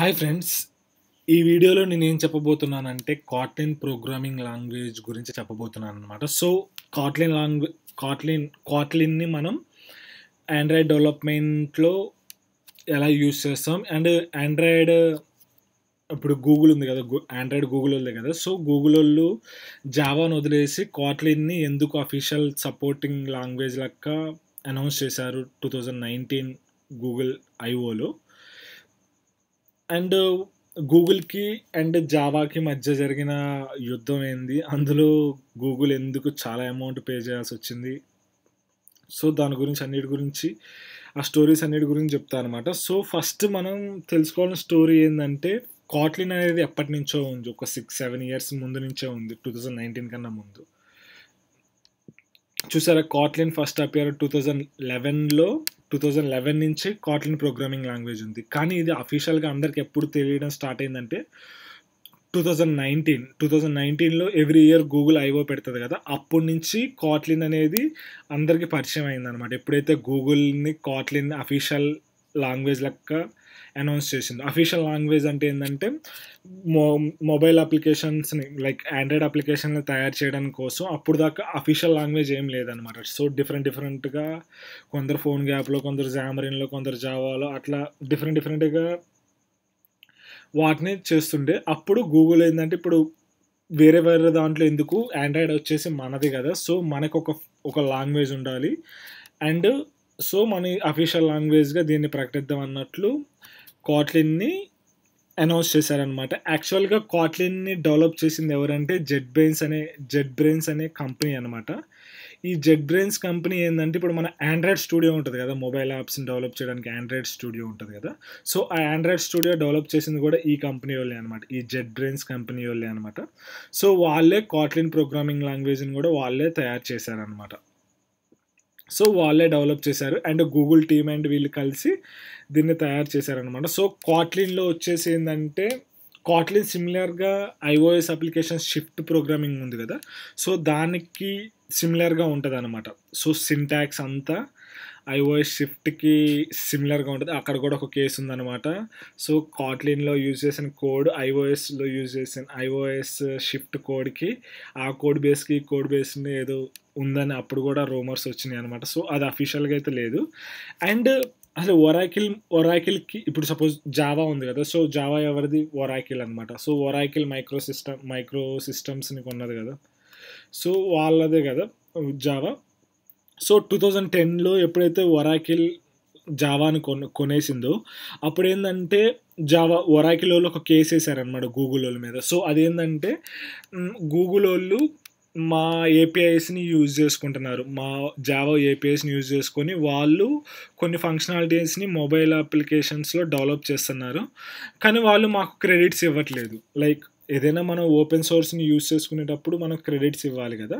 hi friends ఈ వీడియోలో నేను ఏం చెప్పబోతున్నానంటే కాట్లైన్ ప్రోగ్రామింగ్ లాంగ్వేజ్ గురించి చెప్పబోతున్నాను అనమాట సో కాట్లైన్ లాంగ్వేజ్ కాట్లైన్ కాట్లిన్ని మనం ఆండ్రాయిడ్ డెవలప్మెంట్లో ఎలా యూస్ చేస్తాం అండ్ ఆండ్రాయిడ్ ఇప్పుడు గూగుల్ ఉంది కదా ఆండ్రాయిడ్ గూగుల్ ఉంది కదా సో గూగుల్ వాళ్ళు జావాను వదిలేసి కాట్లిన్ని ఎందుకు అఫీషియల్ సపోర్టింగ్ లాంగ్వేజ్ లెక్క అనౌన్స్ చేశారు టూ థౌజండ్ నైన్టీన్ గూగుల్ ఐఓలో అండ్ గూగుల్కి అండ్ జావాకి మధ్య జరిగిన యుద్ధం ఏంది అందులో గూగుల్ ఎందుకు చాలా అమౌంట్ పే చేయాల్సి వచ్చింది సో దాని గురించి అన్నిటి గురించి ఆ స్టోరీస్ అన్నిటి గురించి చెప్తా అనమాట సో ఫస్ట్ మనం తెలుసుకోవాల్సిన స్టోరీ ఏంటంటే కాట్లిన్ అనేది ఎప్పటి నుంచో ఉంది ఒక సిక్స్ సెవెన్ ఇయర్స్ ముందు నుంచే ఉంది టూ థౌజండ్ నైన్టీన్ కన్నా ముందు చూసారా Kotlin first appear two thousand లెవెన్లో టూ థౌజండ్ లెవెన్ నుంచి కాట్లిన్ ప్రోగ్రామింగ్ లాంగ్వేజ్ ఉంది కానీ ఇది అఫీషియల్గా అందరికి ఎప్పుడు తెలియడం స్టార్ట్ అయిందంటే two thousand nineteen two thousand నైన్టీన్లో ఎవ్రీ ఇయర్ గూగుల్ ఐఓ పెడుతుంది కదా అప్పటి నుంచి కాట్లిన్ అనేది అందరికీ పరిచయం అయిందనమాట ఎప్పుడైతే గూగుల్ని కాట్లిన్ అఫీషియల్ లాంగ్వేజ్ లెక్క అనౌన్స్ చేసింది అఫీషియల్ లాంగ్వేజ్ అంటే ఏంటంటే మో మొబైల్ అప్లికేషన్స్ని లైక్ ఆండ్రాయిడ్ అప్లికేషన్ని తయారు చేయడం కోసం అప్పుడు దాకా అఫీషియల్ లాంగ్వేజ్ ఏం లేదనమాట సో డిఫరెంట్ డిఫరెంట్గా కొందరు ఫోన్ గ్యాప్లో కొందరు జామరిన్లో కొందరు జావాలో అట్లా డిఫరెంట్ డిఫరెంట్గా వాటిని చేస్తుండే అప్పుడు గూగుల్ ఏంటంటే ఇప్పుడు వేరే వేరే దాంట్లో ఎందుకు ఆండ్రాయిడ్ వచ్చేసి మనది కదా సో మనకు ఒక ఒక లాంగ్వేజ్ ఉండాలి అండ్ సో మన అఫీషియల్ లాంగ్వేజ్గా దీన్ని ప్రకటిద్దాం అన్నట్లు కాట్లిన్ని అనౌన్స్ చేశారనమాట యాక్చువల్గా కాట్లిన్ని డెవలప్ చేసింది ఎవరంటే జెడ్ బ్రెయిన్స్ అనే జెడ్ బ్రెయిన్స్ అనే కంపెనీ అనమాట ఈ జెడ్ బ్రెయిన్స్ కంపెనీ ఏంటంటే ఇప్పుడు మన ఆండ్రాయిడ్ స్టూడియో ఉంటుంది కదా మొబైల్ యాప్స్ని డెవలప్ చేయడానికి ఆండ్రాయిడ్ స్టూడియో ఉంటుంది కదా సో ఆ ఆండ్రాయిడ్ స్టూడియో డెవలప్ చేసింది కూడా ఈ కంపెనీ వాళ్ళే అనమాట ఈ జెడ్ బ్రెయిన్స్ కంపెనీ వాళ్ళే అనమాట సో వాళ్ళే కాట్లిన్ ప్రోగ్రామింగ్ లాంగ్వేజ్ని కూడా వాళ్ళే తయారు చేశారనమాట సో వాళ్ళే డెవలప్ చేశారు అండ్ గూగుల్ టీమ్ అండ్ వీళ్ళు కలిసి దీన్ని తయారు చేశారనమాట సో కాట్లిన్లో వచ్చేసి ఏంటంటే కాట్లిన్ సిమిలర్గా ఐఓఎస్ అప్లికేషన్ షిఫ్ట్ ప్రోగ్రామింగ్ ఉంది కదా సో దానికి సిమిలర్గా ఉంటుంది అనమాట సో సింటాక్స్ అంతా ఐఓఎస్ షిఫ్ట్కి సిమిలర్గా ఉంటుంది అక్కడ కూడా ఒక కేసు ఉందనమాట సో కాట్లిన్లో యూజ్ చేసిన కోడ్ ఐఓఎస్లో యూజ్ చేసిన ఐఓఎస్ షిఫ్ట్ కోడ్కి ఆ కోడ్ బేస్కి కోడ్ బేస్ని ఏదో ఉందని అప్పుడు కూడా రూమర్స్ వచ్చినాయి అనమాట సో అది అఫీషియల్గా అయితే లేదు అండ్ అసలు ఒరాకిల్ ఒరాకిల్కి ఇప్పుడు సపోజ్ జావా ఉంది కదా సో జావా ఎవరిది ఒరాకిల్ అనమాట so Oracle microsystem micro సిస్టమ్స్ని కొన్నది కదా సో వాళ్ళదే కదా జావా సో టూ థౌజండ్ టెన్లో ఎప్పుడైతే ఒరాకిల్ జావాని కొన్ కొనేసిందో అప్పుడు ఏంటంటే జావా ఒరాకిల్ వాళ్ళు ఒక కేసు వేసారనమాట గూగుల్ వాళ్ళ మీద సో అదేంటంటే గూగుల్ వాళ్ళు మా ఏపీఐస్ని యూజ్ చేసుకుంటున్నారు మా జావా ఏపీఐస్ని యూజ్ చేసుకొని వాళ్ళు కొన్ని ఫంక్షనాలిటీస్ని మొబైల్ అప్లికేషన్స్లో డెవలప్ చేస్తున్నారు కానీ వాళ్ళు మాకు క్రెడిట్స్ ఇవ్వట్లేదు లైక్ ఏదైనా మనం ఓపెన్ సోర్స్ని యూజ్ చేసుకునేటప్పుడు మనం క్రెడిట్స్ ఇవ్వాలి కదా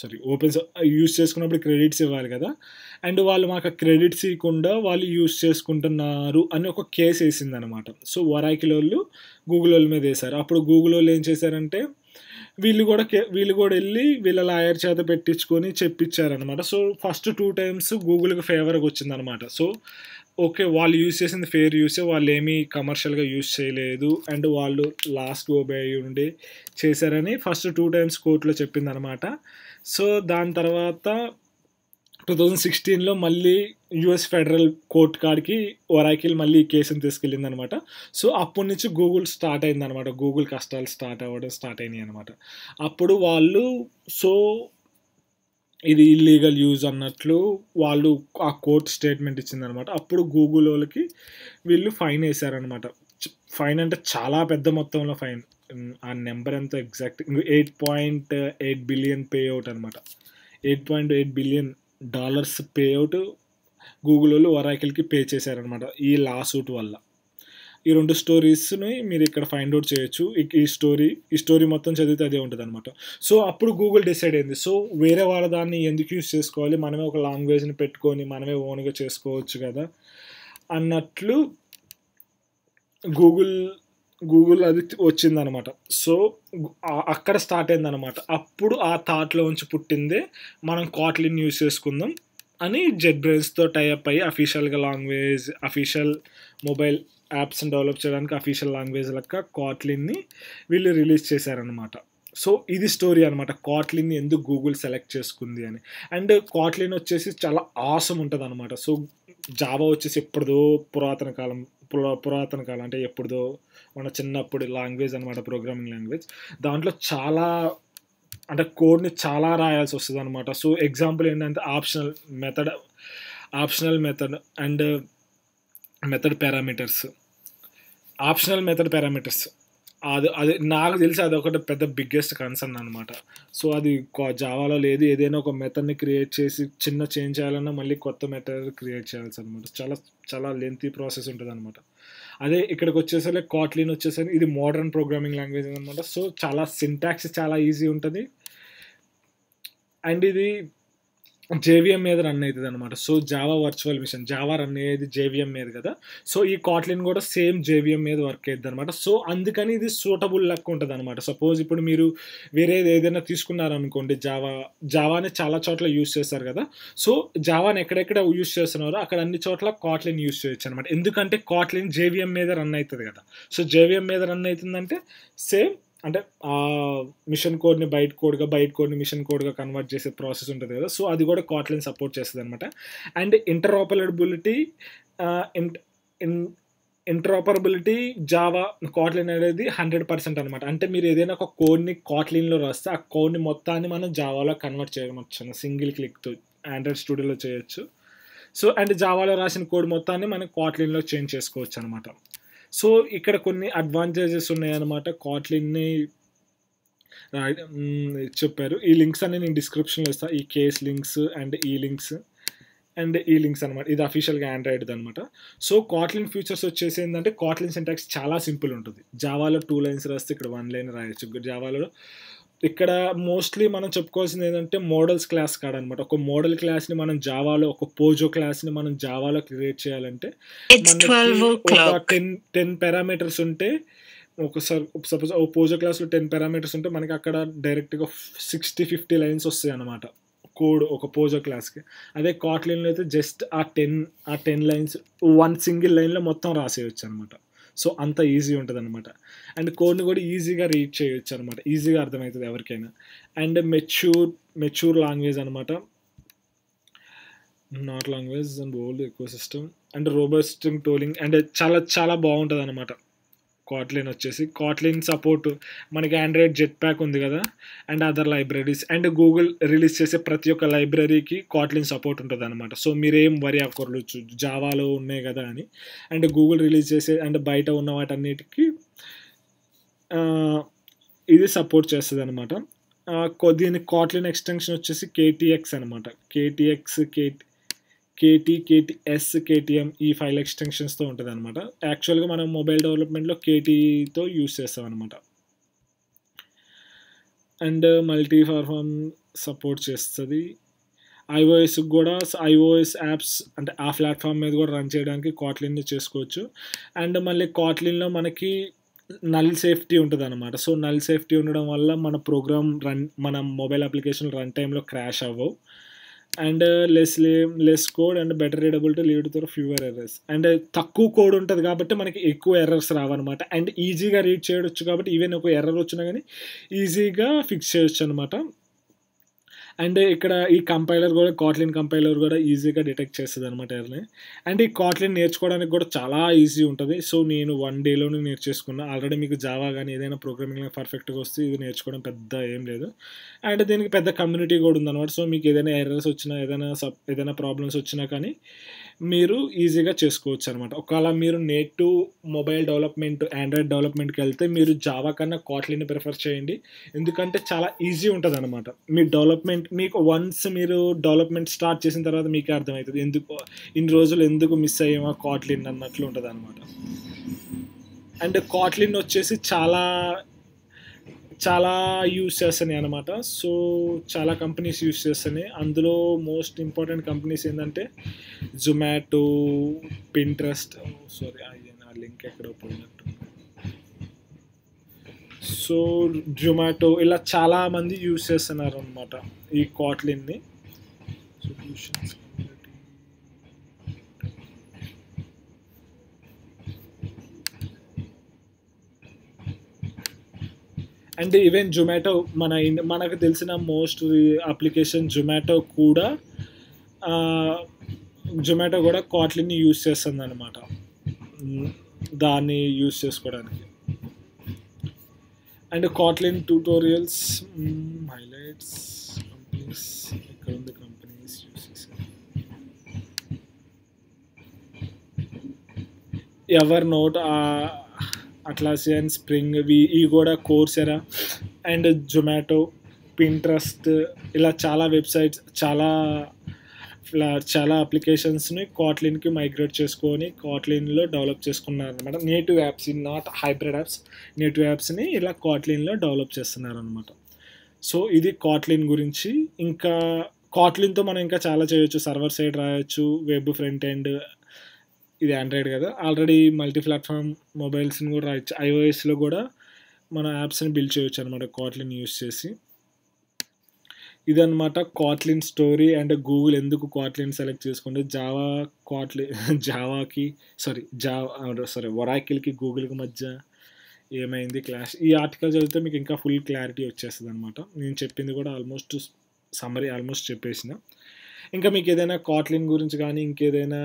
సారీ ఓపెన్ యూస్ చేసుకున్నప్పుడు క్రెడిట్స్ ఇవ్వాలి కదా అండ్ వాళ్ళు మాకు క్రెడిట్స్ ఇవ్వకుండా వాళ్ళు యూస్ చేసుకుంటున్నారు అని ఒక కేసు వేసిందనమాట సో వరాకిలోళ్ళు వాళ్ళు గూగుల్ వాళ్ళ మీద వేశారు అప్పుడు గూగుల్ వాళ్ళు ఏం చేశారంటే వీళ్ళు కూడా వీళ్ళు కూడా వెళ్ళి వీళ్ళ లాయర్ చేత పెట్టించుకొని చెప్పించారనమాట సో ఫస్ట్ టూ టైమ్స్ గూగుల్కి ఫేవర్గా వచ్చిందనమాట సో ఓకే వాళ్ళు యూజ్ చేసింది ఫేర్ యూసే వాళ్ళు ఏమీ కమర్షియల్గా యూజ్ చేయలేదు అండ్ వాళ్ళు లాస్ట్ గోబే ఉండి చేశారని ఫస్ట్ టూ టైమ్స్ కోర్టులో చెప్పిందనమాట సో దాని తర్వాత టూ థౌజండ్ సిక్స్టీన్లో మళ్ళీ యుఎస్ ఫెడరల్ కోర్ట్ కాడికి ఒరాకిల్ మళ్ళీ ఈ కేసును తీసుకెళ్ళింది అనమాట సో అప్పటి నుంచి గూగుల్ స్టార్ట్ అయింది అనమాట గూగుల్ కష్టాలు స్టార్ట్ అవ్వడం స్టార్ట్ అయినాయి అనమాట అప్పుడు వాళ్ళు సో ఇది ఇల్లీగల్ యూజ్ అన్నట్లు వాళ్ళు ఆ కోర్ట్ స్టేట్మెంట్ ఇచ్చిందనమాట అప్పుడు గూగుల్ వాళ్ళకి వీళ్ళు ఫైన్ వేశారనమాట ఫైన్ అంటే చాలా పెద్ద మొత్తంలో ఫైన్ ఆ నెంబర్ ఎంత exact eight point eight billion pay out అనమాట eight point eight billion dollars pay out Google వాళ్ళు ఒరాకిల్కి పే చేశారనమాట ఈ లా సూట్ వల్ల ఈ రెండు స్టోరీస్ని మీరు ఇక్కడ ఫైండ్ అవుట్ చేయొచ్చు ఈ స్టోరీ ఈ స్టోరీ మొత్తం చదివితే అదే ఉంటుంది అనమాట సో అప్పుడు గూగుల్ డిసైడ్ అయింది సో వేరే వాళ్ళ దాన్ని ఎందుకు యూజ్ చేసుకోవాలి మనమే ఒక లాంగ్వేజ్ని పెట్టుకొని మనమే ఓన్గా చేసుకోవచ్చు కదా అన్నట్లు గూగుల్ గూగుల్ అది వచ్చిందనమాట సో అక్కడ స్టార్ట్ అయిందనమాట అప్పుడు ఆ థాట్లో నుంచి పుట్టిందే మనం కాట్లిన్ యూస్ చేసుకుందాం అని జెడ్ బ్రెయిన్స్తో టైఅప్ అయ్యి అఫీషియల్గా లాంగ్వేజ్ అఫీషియల్ మొబైల్ యాప్స్ని డెవలప్ చేయడానికి అఫీషియల్ లాంగ్వేజ్ లెక్క కాట్లిన్ని వీళ్ళు రిలీజ్ చేశారనమాట సో ఇది స్టోరీ అనమాట కాట్లిన్ని ఎందుకు గూగుల్ సెలెక్ట్ చేసుకుంది అని అండ్ కాట్లిన్ వచ్చేసి చాలా ఆసం ఉంటుంది అనమాట సో జావా వచ్చేసి ఎప్పుడుదో పురాతన కాలం పురాతన కాలం అంటే ఎప్పుడుదో మన చిన్నప్పుడు లాంగ్వేజ్ అనమాట ప్రోగ్రామింగ్ లాంగ్వేజ్ దాంట్లో చాలా అంటే కోడ్ని చాలా రాయాల్సి వస్తుంది అనమాట సో ఎగ్జాంపుల్ ఏంటంటే optional method optional method and method parameters optional method parameters అది అది నాకు తెలిసి అది ఒకటి పెద్ద బిగ్గెస్ట్ కన్సర్న్ అనమాట సో అది జావాలో లేదు ఏదైనా ఒక మెథడ్ని క్రియేట్ చేసి చిన్న చేంజ్ చేయాలన్నా మళ్ళీ కొత్త మెథడ్ క్రియేట్ చేయాల్సి అనమాట చాలా చాలా లెంతీ ప్రాసెస్ ఉంటుంది అనమాట అదే ఇక్కడికి వచ్చేసరికి కాట్లీన్ వచ్చేసరికి ఇది మోడర్న్ ప్రోగ్రామింగ్ లాంగ్వేజ్ అనమాట సో చాలా సింటాక్స్ చాలా ఈజీ ఉంటుంది అండ్ ఇది జేవిఎం మీద రన్ అవుతుంది అనమాట so Java virtual machine Java run అయ్యేది జేవిఎం మీద కదా సో ఈ కాట్లిన్ కూడా సేమ్ జేవిఎం మీద వర్క్ అవుతుంది అనమాట సో అందుకని ఇది సూటబుల్ లక్ ఉంటుంది అనమాట సపోజ్ ఇప్పుడు మీరు వేరేది ఏదైనా తీసుకున్నారనుకోండి జావా జావాని చాలా చోట్ల యూస్ చేస్తారు కదా సో జావాని ఎక్కడెక్కడ యూస్ చేస్తున్నారో అక్కడ అన్ని చోట్ల కాట్లిన్ యూస్ చేయొచ్చు అనమాట ఎందుకంటే కాట్లిన్ జేవిఎం మీద రన్ అవుతుంది కదా సో జేవిఎం మీద రన్ అవుతుందంటే సేమ్ అంటే ఆ మిషన్ కోడ్ని బయట కోడ్గా బయట కోడ్ని మిషన్ కోడ్గా కన్వర్ట్ చేసే ప్రాసెస్ ఉంటుంది కదా సో అది కూడా కాట్లైన్ సపోర్ట్ చేస్తుంది అనమాట అండ్ ఇంటర్ఆపరబిలిటీ ఇంటరాపరబిలిటీ జావా కాట్లైన్ అనేది హండ్రెడ్ పర్సెంట్ అనమాట అంటే మీరు ఏదైనా ఒక కోడ్ని కాట్లైన్లో రాస్తే ఆ కోడ్ని మొత్తాన్ని మనం జావాలో కన్వర్ట్ చేయవచ్చు సింగిల్ క్లిక్తో ఆండ్రాయిడ్ స్టూడియోలో చేయొచ్చు సో అండ్ జావాలో రాసిన కోడ్ మొత్తాన్ని మనం కాట్లైన్లో చేంజ్ చేసుకోవచ్చు అనమాట సో ఇక్కడ కొన్ని అడ్వాంటేజెస్ ఉన్నాయన్నమాట కాట్లిన్ని చెప్పారు ఈ లింక్స్ అన్ని నేను డిస్క్రిప్షన్లో ఇస్తాను ఈ కేస్ లింక్స్ అండ్ ఈ లింక్స్ అండ్ ఈ లింక్స్ అనమాట ఇది అఫీషియల్గా ఆండ్రాయిడ్ అనమాట సో కాట్లిన్ ఫ్యూచర్స్ వచ్చేసి ఏంటంటే కాట్లిన్ సింటాక్స్ చాలా సింపుల్ ఉంటుంది జావాలో టూ లైన్స్ రాస్తే ఇక్కడ వన్ లైన్ రాయొచ్చు జావాలో ఇక్కడ మోస్ట్లీ మనం చెప్పుకోవాల్సింది ఏంటంటే మోడల్స్ క్లాస్ కాడనమాట ఒక మోడల్ క్లాస్ని మనం జావాలో ఒక పోజో క్లాస్ని మనం జావాలో క్రియేట్ చేయాలంటే టెన్ టెన్ పారామీటర్స్ ఉంటే ఒకసారి సపోజ్ ఓ పోజో లో టెన్ పారామీటర్స్ ఉంటే మనకి అక్కడ డైరెక్ట్గా సిక్స్టీ ఫిఫ్టీ లైన్స్ వస్తాయి అనమాట కోడ్ ఒక పోజో క్లాస్కి అదే లో అయితే జస్ట్ ఆ టెన్ ఆ టెన్ లైన్స్ వన్ సింగిల్ లైన్లో మొత్తం రాసేయచ్చు అనమాట సో అంత ఈజీ ఉంటుంది అనమాట అండ్ కోడ్ని కూడా ఈజీగా రీడ్ చేయొచ్చు అనమాట ఈజీగా అర్థమవుతుంది ఎవరికైనా అండ్ మెచ్యూర్ మెచ్యూర్ లాంగ్వేజ్ అనమాట not language and old ecosystem and robusting tooling and చాలా చాలా బాగుంటుంది అనమాట కాట్లిన్ వచ్చేసి కాట్లిన్ సపోర్ట్ మనకి ఆండ్రాయిడ్ జెట్ ప్యాక్ ఉంది కదా and other libraries and Google release చేసే ప్రతి ఒక్క లైబ్రరీకి కాట్లిన్ సపోర్ట్ ఉంటుంది అనమాట సో మీరేం వరి అక్కర్లు జావాలో ఉన్నాయి కదా అని అండ్ గూగుల్ రిలీజ్ చేసే అండ్ బయట ఉన్న వాటన్నిటికీ ఇది సపోర్ట్ చేస్తుంది అనమాట కొద్దిగా కాట్లిన్ ఎక్స్టెన్షన్ వచ్చేసి కేటీఎక్స్ అనమాట KTX KT KT KTS KTM ఈ ఫైల్ ఎక్స్టెన్షన్స్తో ఉంటుంది అనమాట యాక్చువల్గా మనం మొబైల్ డెవలప్మెంట్లో కేటీతో యూస్ చేస్తాం అనమాట అండ్ మల్టీ ఫార్ఫామ్ సపోర్ట్ చేస్తుంది ఐఓఎస్ కూడా ఐఓఎస్ యాప్స్ అంటే ఆ ప్లాట్ఫామ్ మీద కూడా రన్ చేయడానికి కాట్లిన్ చేసుకోవచ్చు అండ్ మళ్ళీ కాట్లిన్లో మనకి నల్ సేఫ్టీ ఉంటుంది అనమాట సో నల్ సేఫ్టీ ఉండడం వల్ల మన ప్రోగ్రామ్ రన్ మన మొబైల్ అప్లికేషన్ రన్ టైంలో క్రాష్ అవ్వవు and less less code and better readable to lead to fewer errors and తక్కువ కోడ్ ఉంటుంది కాబట్టి మనకి ఎక్కువ ఎర్రర్స్ రావన్నమాట అండ్ ఈజీగా రీడ్ చేయొచ్చు కాబట్టి ఈవెన్ ఒక ఎర్రర్ వచ్చినా కానీ ఈజీగా ఫిక్స్ చేయొచ్చు అనమాట అండ్ ఇక్కడ ఈ కంపైలర్ కూడా కాట్లిన్ కంపైలర్ కూడా ఈజీగా డిటెక్ట్ చేస్తుంది అనమాట ఎర్ని అండ్ ఈ కాట్లిన్ నేర్చుకోవడానికి కూడా చాలా ఈజీ ఉంటుంది సో నేను వన్ డేలోనే నేర్చేసుకున్నా ఆల్రెడీ మీకు జావా కానీ ఏదైనా ప్రోగ్రామింగ్ పర్ఫెక్ట్గా వస్తే ఇది నేర్చుకోవడం పెద్ద ఏం లేదు అండ్ దీనికి పెద్ద కమ్యూనిటీ కూడా ఉందన్నమాట సో మీకు ఏదైనా ఎర్రర్స్ వచ్చినా ఏదైనా సబ్ ఏదైనా ప్రాబ్లమ్స్ వచ్చినా కానీ మీరు ఈజీగా చేసుకోవచ్చు అనమాట ఒకవేళ మీరు నేట్ మొబైల్ డెవలప్మెంట్ ఆండ్రాయిడ్ డెవలప్మెంట్కి వెళ్తే మీరు జావా కన్నా కాట్లీని ప్రిఫర్ చేయండి ఎందుకంటే చాలా ఈజీ ఉంటుంది అనమాట మీ డెవలప్మెంట్ మీకు వన్స్ మీరు డెవలప్మెంట్ స్టార్ట్ చేసిన తర్వాత మీకే అర్థమవుతుంది ఎందుకు ఇన్ని రోజులు ఎందుకు మిస్ అయ్యామా కాట్లీన్ అన్నట్లు ఉంటుంది అనమాట అండ్ కాట్లిన్ వచ్చేసి చాలా చాలా యూస్ చేస్తున్నాయి అనమాట సో చాలా కంపెనీస్ యూస్ చేస్తున్నాయి అందులో మోస్ట్ ఇంపార్టెంట్ కంపెనీస్ ఏంటంటే జొమాటో పింట్రస్ట్ సారీ ఆ లింక్ ఎక్కడ పోయినట్టు సో జొమాటో ఇలా చాలామంది యూస్ చేస్తున్నారు అనమాట ఈ కాట్లిన్ని ట్యూషన్స్ అండ్ ఈవెన్ జొమాటో మన మనకు తెలిసిన మోస్ట్ అప్లికేషన్ జొమాటో కూడా జొమాటో కూడా కాట్లిని యూస్ చేస్తుంది అనమాట దాన్ని యూస్ చేసుకోవడానికి and Kotlin tutorials highlights companies ఇక్కడ ఉంది కంపెనీస్ యూజ్ చేశారు ఎవరి నోట్ అట్లాసియన్ స్ప్రింగ్ ఇవి కూడా కోర్సెరా అండ్ జొమాటో పింట్రస్ట్ ఇలా చాలా వెబ్సైట్స్ చాలా చాలా అప్లికేషన్స్ని కాట్లిన్కి మైగ్రేట్ చేసుకొని కాట్లిన్లో డెవలప్ చేసుకున్నారు అనమాట native apps in not hybrid apps native యాప్స్ని ఇలా కాట్లిన్లో డెవలప్ చేస్తున్నారు అనమాట సో ఇది కాట్లిన్ గురించి ఇంకా కాట్లిన్తో మనం ఇంకా చాలా చేయొచ్చు సర్వర్ సైడ్ రాయొచ్చు వెబ్ ఫ్రంట్ ఎండ్ ఇది ఆండ్రాయిడ్ కదా ఆల్రెడీ మల్టీ ప్లాట్ఫామ్ మొబైల్స్ని కూడా ఐఓఎస్లో కూడా మన యాప్స్ని బిల్డ్ చేయొచ్చు అనమాట కాట్లిన్ యూస్ చేసి ఇదనమాట కాట్లిన్ స్టోరీ అండ్ గూగుల్ ఎందుకు కాట్లిన్ సెలెక్ట్ చేసుకుంటే జావా కాట్లి జావాకి సారీ జావా సారీ వరాకిల్కి గూగుల్కి మధ్య ఏమైంది క్లాష్ ఈ ఆర్టికల్ చదివితే మీకు ఇంకా ఫుల్ క్లారిటీ వచ్చేస్తుంది అనమాట నేను చెప్పింది కూడా ఆల్మోస్ట్ సమ్మరీ ఆల్మోస్ట్ చెప్పేసిన ఇంకా మీకు ఏదైనా కాట్లిన్ గురించి కానీ ఇంకేదైనా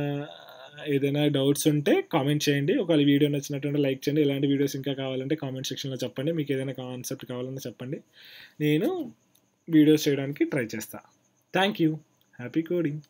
ఏదైనా డౌట్స్ ఉంటే కామెంట్ చేయండి ఒకవేళ వీడియో నచ్చినట్టు లైక్ చేయండి ఇలాంటి వీడియోస్ ఇంకా కావాలంటే కామెంట్ సెక్షన్లో చెప్పండి మీకు ఏదైనా కాన్సెప్ట్ కావాలంటే చెప్పండి నేను వీడియోస్ చేయడానికి ట్రై చేస్తాను థ్యాంక్ యూ హ్యాపీ కోడింగ్